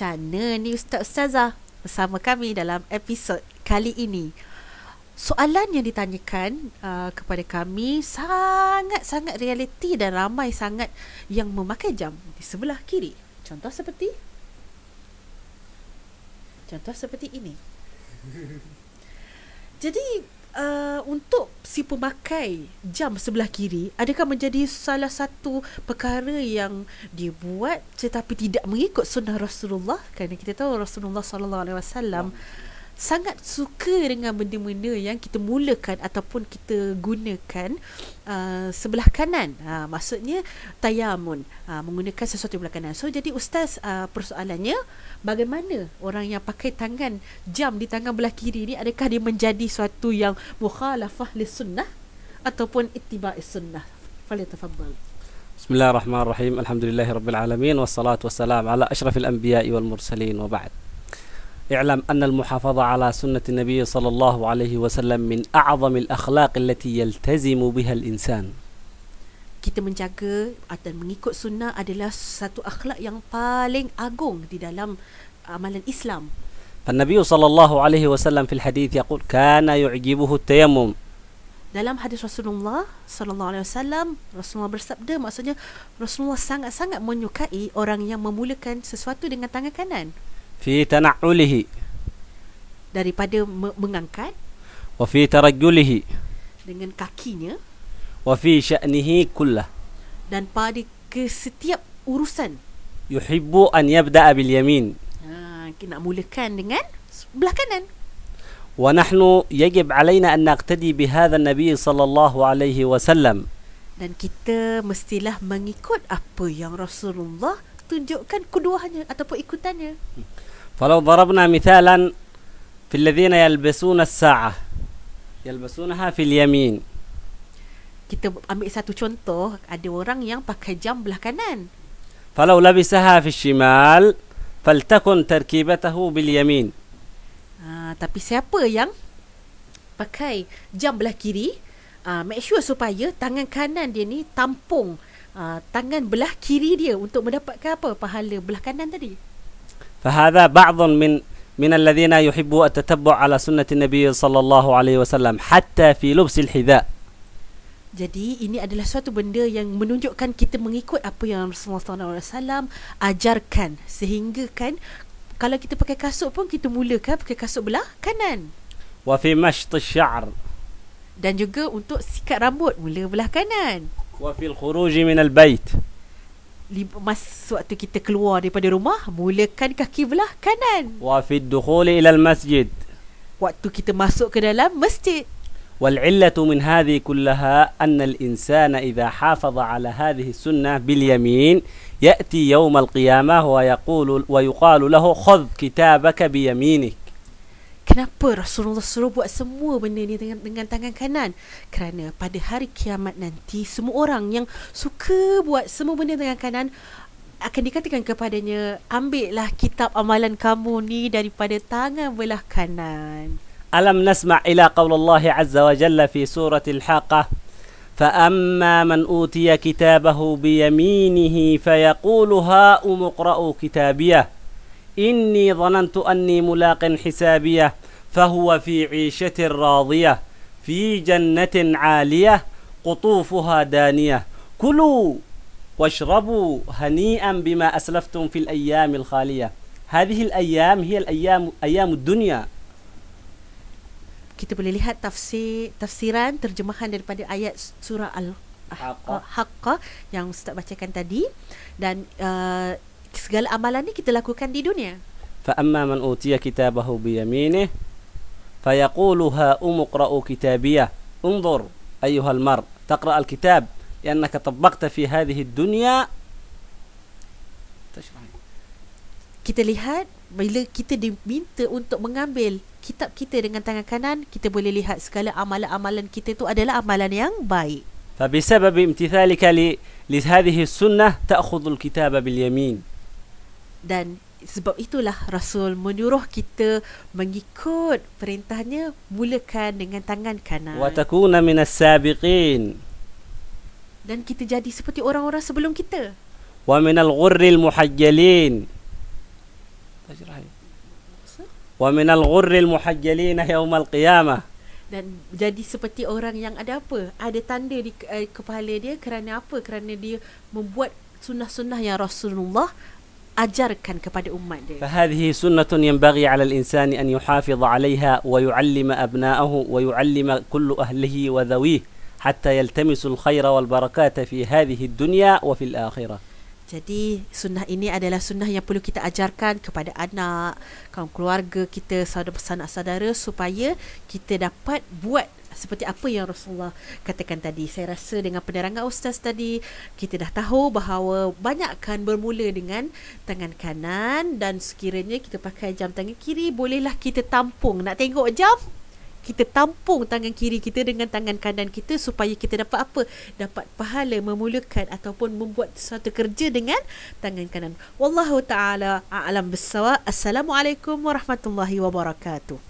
macana ni Ustaz Ustazah bersama kami dalam episod kali ini. Soalan yang ditanyakan uh, kepada kami sangat-sangat realiti dan ramai sangat yang memakai jam di sebelah kiri. Contoh seperti Contoh seperti ini. Jadi Eh, untuk si pemakai jam sebelah kiri adakah menjadi salah satu perkara yang dibuat tetapi tidak mengikut sunnah Rasulullah kerana kita tahu Rasulullah sallallahu alaihi wasallam ya sangat suka dengan benda-benda yang kita mulakan ataupun kita gunakan uh, sebelah kanan uh, maksudnya tayamun uh, menggunakan sesuatu sebelah kanan so jadi ustaz uh, persoalannya bagaimana orang yang pakai tangan jam di tangan belah kiri ni adakah dia menjadi suatu yang mukhalafah li sunnah ataupun ittiba' sunnah falyatafaddal بسم الله الرحمن الرحيم الحمد لله رب العالمين والصلاة والسلام على أشرف الأنبياء والمرسلين وبعد اعلم أن المحافظة على سنة النبي صلى الله عليه وسلم من أعظم الأخلاق التي يلتزم بها الإنسان Kita menjaga atau mengikut sunnah adalah satu akhlak yang paling agung di dalam amalan Islam. فالنبي صلى الله عليه وسلم في الحديث يقول كان يعجبه التيمم dalam hadis Rasulullah sallallahu alaihi wasallam Rasulullah bersabda maksudnya Rasulullah sangat-sangat menyukai orang yang memulakan sesuatu dengan tangan kanan fi tan'ulihi daripada me- mengangkat wa fi tarajjulihi dengan kakinya wa fi sya'nihi kullah dan pada ke setiap urusan yuhibbu an yabda'a bil yamin ha nak mulakan dengan sebelah kanan wa nahnu yajib alaina an naqtadi bi hadha an-nabi sallallahu alaihi wasallam dan kita mestilah mengikut apa yang Rasulullah tunjukkan keduanya ataupun ikutannya hmm. فلو ضربنا مثالا في الذين يلبسون الساعة يلبسونها في اليمين kita ambil satu contoh ada orang yang pakai jam belah kanan فلو لبسها في الشمال فلتكن تركيبته باليمين ah tapi siapa yang pakai jam belah kiri ah make sure supaya tangan kanan dia ni tampung ah tangan belah kiri dia untuk mendapatkan apa pahala belah kanan tadi فهذا بعض من من الذين يحبوا التتبع على سنة النبي صلى الله عليه وسلم حتى في لبس الحذاء Jadi ini adalah suatu benda yang menunjukkan kita mengikut apa yang Rasulullah SAW ajarkan sehingga kan kalau kita pakai kasut pun kita mulakan pakai kasut belah kanan. Wa fi mashth ash-sha'r. Dan juga untuk sikat rambut mula belah kanan. Wa fil khuruj min al-bait masa waktu kita keluar daripada rumah mulakan kaki belah kanan wa fi dukhuli ila masjid waktu kita masuk ke dalam masjid wal illatu min hadhihi kullaha an al insana idha hafaza ala hadhihi sunnah bil yamin ياتي يوم القيامه ويقول ويقال له خذ كتابك بيمينك Kenapa Rasulullah suruh buat semua benda ni dengan, dengan tangan kanan? Kerana pada hari kiamat nanti, semua orang yang suka buat semua benda dengan kanan akan dikatakan kepadanya, ambillah kitab amalan kamu ni daripada tangan belah kanan. Alam nasma' ila qawlallahi azza wa jalla fi surat al-haqah. فأما من أوتي كتابه بيمينه فيقول ها أم اقرأوا كتابيه إني ظننت أني ملاق حسابيه فهو في عيشة راضية في جنة عالية قطوفها دانية كلوا واشربوا هنيئا بما أسلفتم في الأيام الخالية هذه الأيام هي الأيام أيام الدنيا kita boleh lihat tafsir tafsiran terjemahan daripada ayat surah al Haqqah yang Ustaz bacakan tadi dan uh, segala amalan ni kita lakukan di dunia. Fa amma man utiya kitabahu bi yaminih فيقولها أم اقرأ كتابية انظر أيها المرء تقرأ الكتاب لأنك طبقت في هذه الدنيا kita lihat bila kita diminta untuk mengambil kitab kita dengan tangan kanan kita boleh lihat segala amalan-amalan kita itu adalah amalan yang baik فبسبب امتثالك لهذه السنة تأخذ الكتاب باليمين dan sebab itulah Rasul menyuruh kita mengikut perintahnya mulakan dengan tangan kanan. Wa takuna minas sabiqin. Dan kita jadi seperti orang-orang sebelum kita. Wa minal ghurril muhajjalin. Tajrahi. Wa minal ghurril muhajjalin yaumal qiyamah. Dan jadi seperti orang yang ada apa? Ada tanda di eh, kepala dia kerana apa? Kerana dia membuat sunnah-sunnah yang Rasulullah ajarkan kepada umat dia. Fahadhihi sunnatun yanbaghi 'ala al-insani an yuhafiz 'alayha wa yu'allima abna'ahu wa yu'allima kullu ahlihi wa dhawihi hatta yaltamisu al-khayra wal barakata fi hadhihi dunya wa fil akhirah. Jadi sunnah ini adalah sunnah yang perlu kita ajarkan kepada anak, kaum keluarga kita, saudara-saudara supaya kita dapat buat seperti apa yang Rasulullah katakan tadi. Saya rasa dengan penerangan ustaz tadi, kita dah tahu bahawa banyakkan bermula dengan tangan kanan dan sekiranya kita pakai jam tangan kiri, bolehlah kita tampung. Nak tengok jam? kita tampung tangan kiri kita dengan tangan kanan kita supaya kita dapat apa? Dapat pahala memulakan ataupun membuat sesuatu kerja dengan tangan kanan. Wallahu ta'ala a'lam bisawab. Assalamualaikum warahmatullahi wabarakatuh.